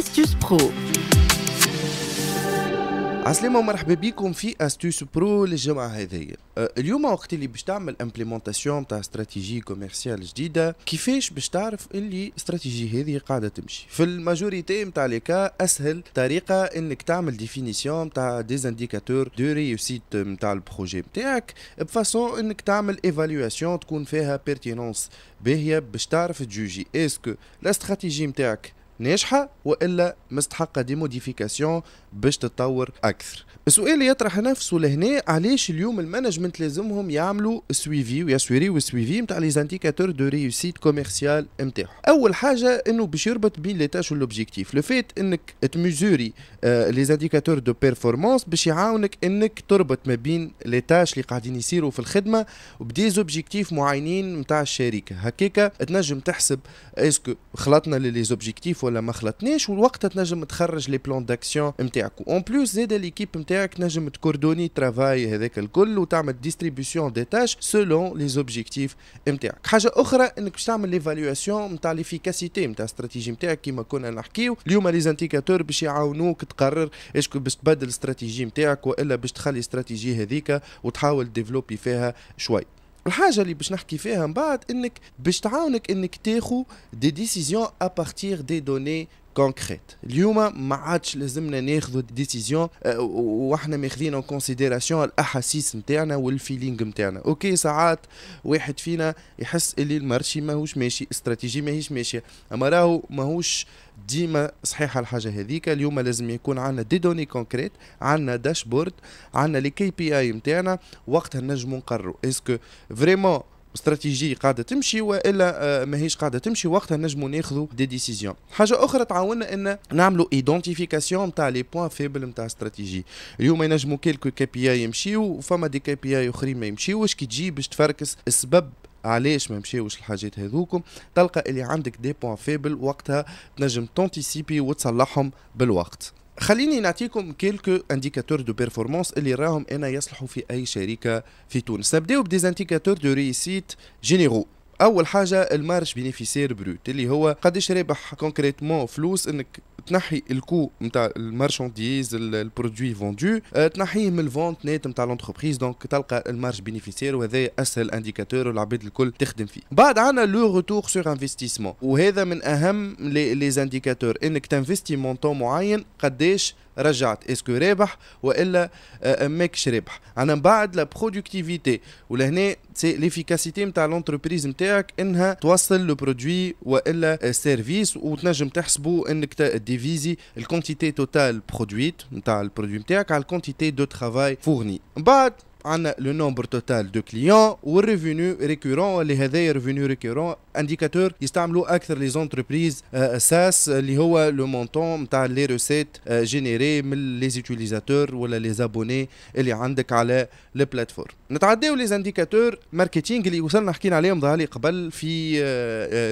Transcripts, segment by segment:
استيوس برو عسلامة ومرحبا بكم في استوس برو للجمعة هذيا أه، اليوم وقت اللي باش تعمل امبليمونتاسيون تاع استراتيجي كوميرسيال جديدة كيفاش باش تعرف اللي استراتيجي هذه قاعدة تمشي في الماجوريتي نتاع ليكا اسهل طريقة انك تعمل ديفينيسيون تاع ديزانديكاتور دو ريوسيت نتاع البروجي تاعك بفاسون انك تعمل ايفالواسيون تكون فيها بيرتينونس باهية باش تعرف تجوجي اسكو استراتيجي نتاعك ناجحه والا مستحقه دي موديفيكاسيون باش تتطور اكثر السؤال يطرح نفسه لهنا علاش اليوم المانجمنت لازمهم يعملوا سويفي ويسويريو سويفي نتاع لي زانديكاتور دو ريوسيت كوميرسيال نتاعهم اول حاجه انه باش يربط بين لي تاش والوبجيكتيف لو فيت انك تميزوري لي زانديكاتور دو بيرفورمانس باش يعاونك انك تربط ما بين لي تاش اللي قاعدين يصيروا في الخدمه وبدي زوبجيكتيف معينين نتاع الشركه هكاك تنجم تحسب اسكو خلطنا لي زوبجيكتيف ولا ما خلطناش والوقت تنجم تخرج لي بلان داكسيون نتاعك اون بلوس زاد ليكيب نتاعك تنجم تكوردوني ترافاي هذاك الكل وتعمل ديستريبيسيون دي تاش سولون لي زوبجيكتيف نتاعك حاجه اخرى انك باش تعمل ليفالواسيون نتاع ليفيكاسيتي نتاع الاستراتيجي نتاعك كيما كنا نحكيو اليوم لي زانديكاتور باش يعاونوك تقرر اش باش تبدل الاستراتيجي نتاعك والا باش تخلي الاستراتيجي هذيك وتحاول ديفلوبي فيها شوي الحاجه اللي باش نحكي فيها من بعد انك باش تعاونك انك تاخو دي ديسيزيون ابارتير دي دوني كونكريت اليوم ما عادش لازمنا ناخذوا آه، ديسيزيون واحنا ماخذين اون كونسيديراسيون الاحاسيس نتاعنا والفيلينغ نتاعنا اوكي ساعات واحد فينا يحس اللي المارشي ماهوش ماشي استراتيجي ماهيش ماشيه اما راهو ماهوش ديما صحيحه الحاجه هذيك اليوم لازم يكون عندنا دي دوني كونكريت عندنا داشبورد عندنا لي كي بي اي نتاعنا وقتها نجمو نقرروا اسكو فريمون استراتيجيه قاعده تمشي والا آه، ماهيش قاعده تمشي وقتها نجموا ناخذوا دي ديسيزيون حاجه اخرى تعاوننا ان نعملوا ايدونتيفيكاسيون نتاع لي بوين فيبل نتاع استراتيجي اليوم ينجموا كيلكو كي بي اي يمشيو وفما دي كي بي اي اخرين ما يمشيوش كي تجي باش تفركس السبب علاش ما مشاوش الحاجات هذوكم تلقى اللي عندك دي بوان فيبل وقتها تنجم تونتيسيبي وتصلحهم بالوقت خليني نعطيكم كيلكو انديكاتور دو بيرفورمانس اللي راهم انا يصلحوا في اي شركه في تونس نبداو بديزانديكاتور دو ريسيت جينيرو اول حاجه المارش بينيفيسير بروت اللي هو قداش رابح كونكريتمون فلوس انك تنحي الكو نتاع المارشانديز البرودوي فوندو آه، تنحيه من الفونت نيت نتاع لونتربريز دونك تلقى المارش بينيفيسير وهذا اسهل انديكاتور والعباد الكل تخدم فيه بعد عندنا لو روتور سور انفستيسمون وهذا من اهم لي زانديكاتور انك تنفستي مونطون معين قداش رجعت اسكو رابح والا آه، آه، ماكش رابح انا من بعد لا برودكتيفيتي ولهنا سي ليفيكاسيتي نتاع لونتربريز نتاعك انها توصل لو برودوي والا سيرفيس آه، وتنجم تحسبوا انك ديفيزي الكونتيتي توتال برودويت نتاع البرودوي نتاعك على الكونتيتي دو ترافاي فورني من بعد عندنا لو نومبر توتال دو كليون والريفينيو ريكورون اللي هذايا ريفينيو ريكورون انديكاتور يستعملوا اكثر لي زونتربريز ساس اللي هو لو مونطون نتاع لي روسيت جينيري من لي زوتيليزاتور ولا لي زابوني اللي عندك على بلاتفورم نتعداو لي زانديكاتور ماركتينغ اللي وصلنا حكينا عليهم ظهري قبل في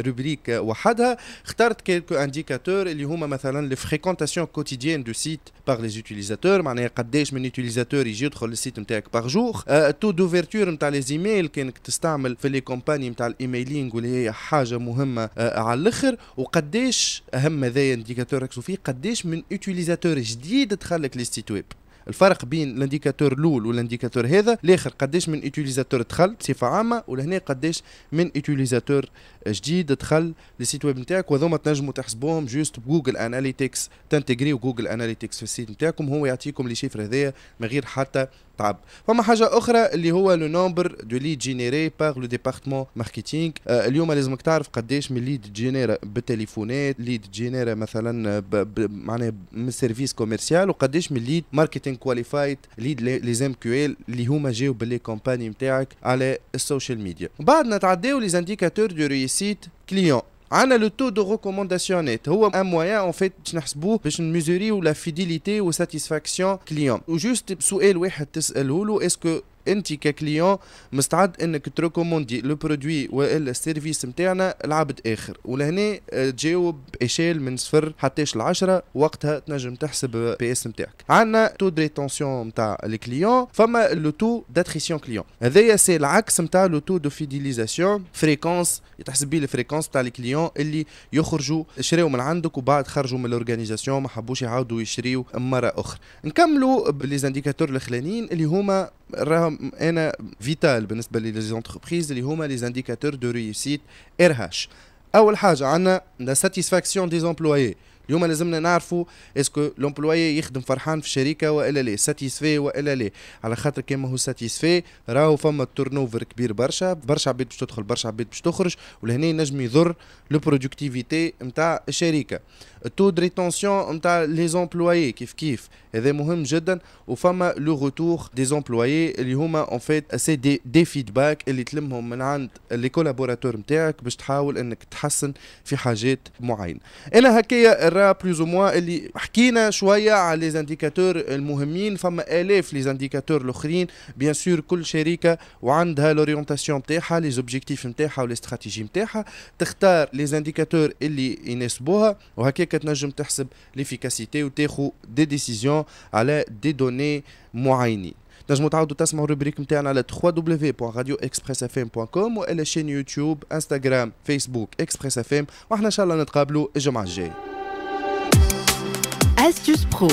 روبريك آه، آه، وحدها اخترت كيلكو انديكاتور اللي هما مثلا لي فريكونتاسيون كوتيديان دو سيت باغ لي زوتيليزاتور معناها قداش من يوتيليزاتور يجي يدخل للسيت نتاعك باغ توجور تو دوفيرتور نتاع لي زيميل كانك تستعمل في لي كومباني نتاع الايميلينغ واللي هي حاجه مهمه آه، على الاخر وقداش اهم هذايا انديكاتور ركزوا فيه قداش من اوتيليزاتور جديد دخلك لي سيت ويب الفرق بين الانديكاتور الاول والانديكاتور هذا الاخر قداش من اتيليزاتور دخل بصفه عامه ولهنا قداش من اتيليزاتور جديد دخل للسيت ويب نتاعك وهذوما تنجموا تحسبوهم جوست بجوجل اناليتكس تنتجري جوجل اناليتكس في السيت نتاعكم هو يعطيكم لي شيفر هذايا من غير حتى تعب فما حاجه اخرى اللي هو لو نومبر دو ليد جينيري باغ لو ديبارتمون ماركتينغ اليوم لازمك تعرف قداش من ليد جينيرا بالتليفونات ليد جينيرا مثلا معناها من سيرفيس كوميرسيال وقداش من ليد ماركتينغ كواليفايد ليد لي زام كيو ال اللي هما جاو باللي كومباني نتاعك على السوشيال ميديا بعد نتعداو لي زانديكاتور دو ريسيت كليون عندنا لو تو دو ريكومونداسيونات هو ان مويان اون فيت باش نحسبوه باش نميزوريو لا فيديليتي و ساتيسفاكسيون كليون وجوست سؤال واحد تساله له اسكو انت ككليون مستعد انك تريكوموندي لو برودوي والا السيرفيس نتاعنا لعبد اخر ولهنا آه، تجاوب اشيل من صفر حتى 10 وقتها تنجم تحسب بي اس نتاعك عندنا تو دو ريتونسيون نتاع الكليون فما لو تو داتريسيون كليون هذايا سي العكس نتاع لو تو دو فيديليزاسيون فريكونس تحسب لي الفريكونس تاع الكليون اللي يخرجوا شراو من عندك وبعد خرجوا من الاورغانيزاسيون ما حبوش يعاودوا يشريو مره اخرى نكملوا بليزانديكاتور الاخرانيين اللي هما راهم انا فيتال بالنسبه لي ليزونتربريز اللي هما لي زانديكاتور دو ريوسيت ار هاش اول حاجه عندنا لا ساتيسفاكسيون دي زومبلويي اليوم لازمنا نعرفوا اسكو لومبلوي يخدم فرحان في الشركه والا لا ساتيسفي والا لا على خاطر كان ماهو ساتيسفي راهو فما تورنوفر كبير برشا برشا عباد باش تدخل برشا عباد باش تخرج ولهنا ينجم يضر لو برودكتيفيتي نتاع الشركه التو دو ريتونسيون نتاع لي زومبلوي كيف كيف هذا مهم جدا وفما لو روتور دي زومبلوي اللي هما اون فيت سي دي, دي فيدباك اللي تلمهم من عند لي كولابوراتور نتاعك باش تحاول انك تحسن في حاجات معينه انا هكايا الفكره بلوز موا اللي حكينا شويه على لي زانديكاتور المهمين فما الاف لي زانديكاتور الاخرين بيان سور كل شركه وعندها لورينتاسيون نتاعها لي زوبجيكتيف نتاعها استراتيجي نتاعها تختار لي زانديكاتور اللي يناسبوها وهكاك تنجم تحسب ليفيكاسيتي وتاخو دي ديسيزيون على دي دوني معينين تنجموا تعاودوا تسمعوا الروبريك نتاعنا على www.radioexpressfm.com وعلى شين يوتيوب انستغرام فيسبوك اكسبريس اف ام وحنا ان شاء الله نتقابلوا الجمعه الجايه Astuce Pro.